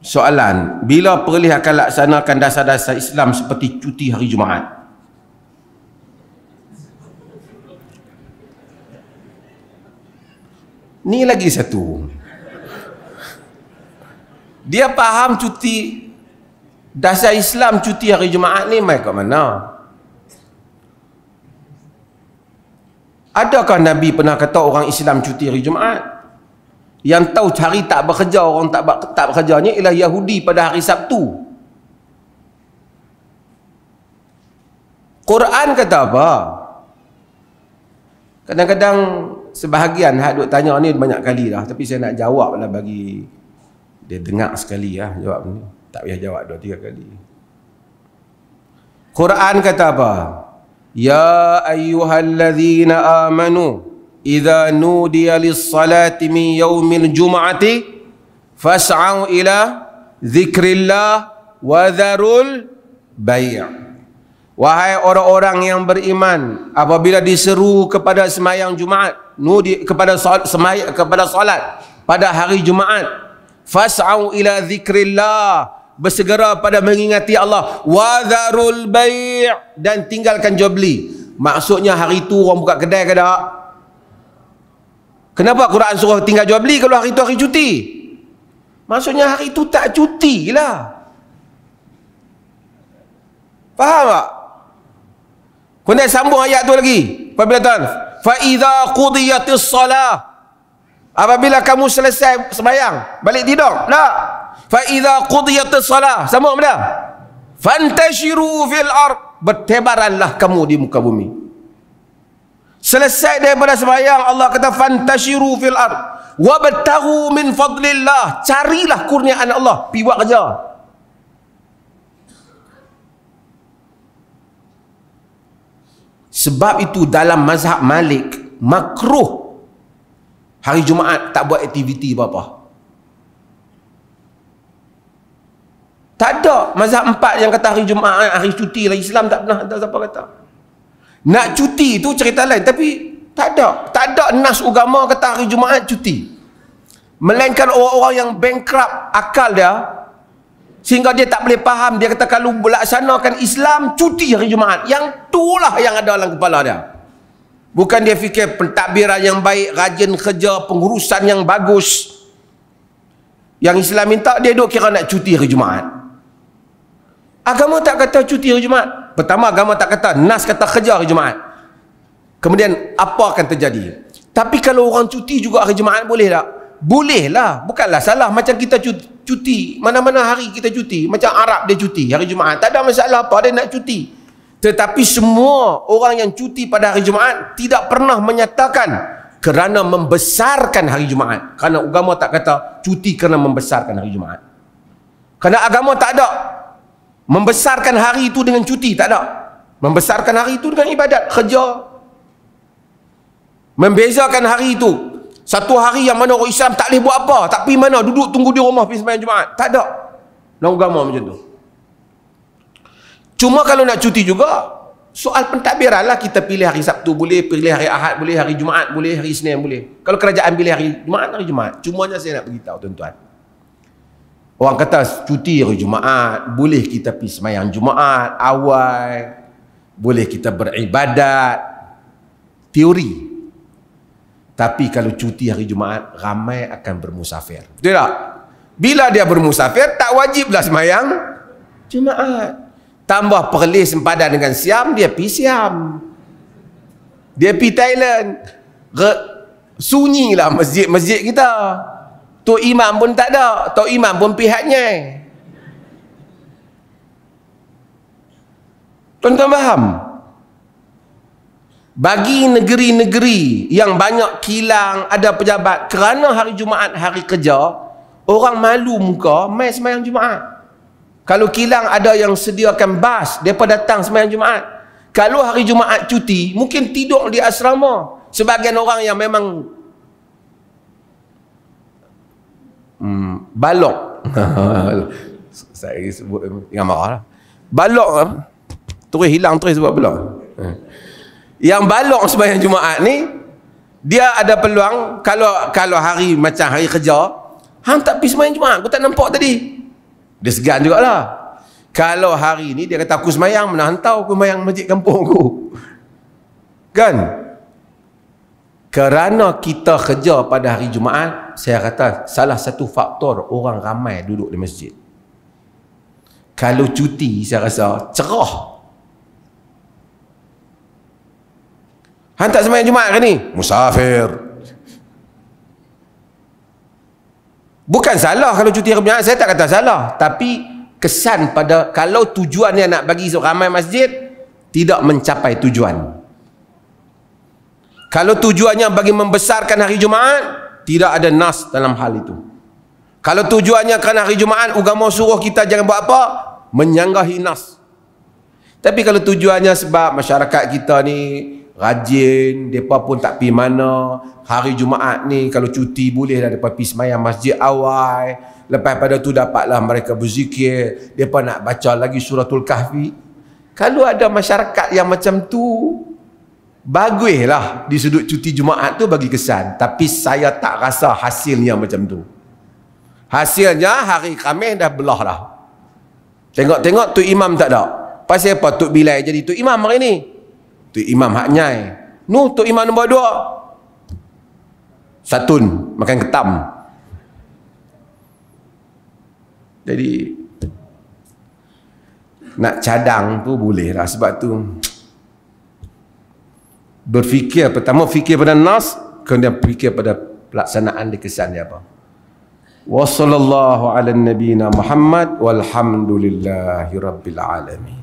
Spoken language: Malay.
soalan bila perlis akan laksanakan dasar-dasar Islam seperti cuti hari Jumaat ni lagi satu dia faham cuti dasar Islam cuti hari Jumaat ni mai ke mana adakah Nabi pernah kata orang Islam cuti hari Jumaat yang tahu hari tak bekerja orang tak tak bekerja ni ialah Yahudi pada hari Sabtu. Quran kata apa? Kadang-kadang sebahagian hak duk tanya ni banyak kali lah tapi saya nak jawab lah bagi dia dengar sekali lah jawab ni. Tak payah jawab dua tiga kali. Quran kata apa? Ya ayyuhallazina amanu إذا نودي للصلاة من يوم الجمعة fasau ila ذكر الله وذروا البيع Wahai orang-orang yang beriman, apabila diseru kepada semayang Jumaat, nudi kepada salat semayang, kepada solat pada hari Jumaat, fas'au ila zikrillah, bersegera pada mengingati Allah, wa dharul bai' dan tinggalkan jual beli. Maksudnya hari itu orang buka kedai ke tak? Kenapa Quran suruh tinggal jual beli kalau hari tu hari cuti? Maksudnya hari tu tak cuti lah. Faham tak? Kau Kena sambung ayat tu lagi. Apabila tuan. Fa'idha qudiyatis salah. Apabila kamu selesai sembahyang, balik tidur. Tak. Fa'idha qudiyatis salah. Sambung benda. Fantashiru fil ar. Bertebaranlah kamu di muka bumi. Selesai daripada sembahyang Allah kata fantashiru fil ard wabtaghu min fadlillah. Carilah kurniaan Allah, pi buat kerja. Sebab itu dalam mazhab Malik makruh hari Jumaat tak buat aktiviti apa-apa. Tak ada mazhab empat yang kata hari Jumaat, ah, hari cuti lah. Islam tak pernah ada siapa kata. Nak cuti tu cerita lain tapi tak ada. Tak ada nas agama kata hari Jumaat cuti. Melainkan orang-orang yang bankrupt akal dia sehingga dia tak boleh faham dia kata kalau melaksanakan Islam cuti hari Jumaat. Yang tulah yang ada dalam kepala dia. Bukan dia fikir pentadbiran yang baik, rajin kerja, pengurusan yang bagus. Yang Islam minta dia dok kira nak cuti hari Jumaat. Agama tak kata cuti hari Jumaat pertama agama tak kata nas kata kerja hari jumaat kemudian apa akan terjadi tapi kalau orang cuti juga hari jumaat boleh tak boleh lah bukanlah salah macam kita cuti, cuti mana-mana hari kita cuti macam Arab dia cuti hari jumaat tak ada masalah apa dia nak cuti tetapi semua orang yang cuti pada hari jumaat tidak pernah menyatakan kerana membesarkan hari jumaat kerana agama tak kata cuti kerana membesarkan hari jumaat kerana agama tak ada membesarkan hari itu dengan cuti tak ada membesarkan hari itu dengan ibadat kerja membezakan hari itu satu hari yang mana orang Islam tak boleh buat apa tak pergi mana duduk tunggu di rumah pergi sembahyang Jumaat tak ada nak agama macam tu cuma kalau nak cuti juga soal pentadbiran lah kita pilih hari Sabtu boleh pilih hari Ahad boleh hari Jumaat boleh hari Senin boleh kalau kerajaan pilih hari Jumaat hari Jumaat cumanya saya nak beritahu tuan-tuan Orang kata cuti hari Jumaat, boleh kita pergi semayang Jumaat awal, boleh kita beribadat, teori. Tapi kalau cuti hari Jumaat, ramai akan bermusafir. Betul tak? Bila dia bermusafir, tak wajiblah semayang Jumaat. Tambah perlis sempadan dengan siam, dia pergi siam. Dia pergi Thailand. Re- sunyilah masjid-masjid kita. Kita tu imam pun tak ada tu imam pun pihaknya tuan-tuan faham bagi negeri-negeri yang banyak kilang ada pejabat kerana hari Jumaat hari kerja orang malu muka main semayang Jumaat kalau kilang ada yang sediakan bas mereka datang semayang Jumaat kalau hari Jumaat cuti mungkin tidur di asrama sebagian orang yang memang um, balok saya sebut yang marah lah balok terus hilang terus sebab balok hmm. yang balok sebayang Jumaat ni dia ada peluang kalau kalau hari macam hari kerja hang tak pergi sebayang Jumaat aku tak nampak tadi dia segan jugalah kalau hari ni dia kata aku semayang mana hantau aku semayang masjid kampung aku kan kerana kita kerja pada hari Jumaat, saya kata salah satu faktor orang ramai duduk di masjid. Kalau cuti, saya rasa cerah. Hantar semayang Jumaat ke ni? Musafir. Bukan salah kalau cuti hari Jumaat, saya tak kata salah. Tapi kesan pada kalau tujuannya nak bagi ramai masjid, tidak mencapai Tujuan. Kalau tujuannya bagi membesarkan hari Jumaat, tidak ada nas dalam hal itu. Kalau tujuannya kerana hari Jumaat, agama suruh kita jangan buat apa? Menyanggahi nas. Tapi kalau tujuannya sebab masyarakat kita ni rajin, mereka pun tak pergi mana, hari Jumaat ni kalau cuti boleh lah, mereka pergi semayang masjid awal, lepas pada tu dapatlah mereka berzikir, mereka nak baca lagi suratul kahfi. Kalau ada masyarakat yang macam tu, Baguslah di sudut cuti Jumaat tu bagi kesan. Tapi saya tak rasa hasilnya macam tu. Hasilnya hari Khamis dah belah lah. Tengok-tengok tu imam tak ada. Pasal apa tu bilai jadi tu imam hari ni? Tu imam hak nyai. Nu tu imam nombor dua. Satun makan ketam. Jadi nak cadang tu boleh lah sebab tu berfikir pertama fikir pada nas kemudian fikir pada pelaksanaan di kesan dia apa wa sallallahu ala nabiyyina muhammad walhamdulillahi rabbil alamin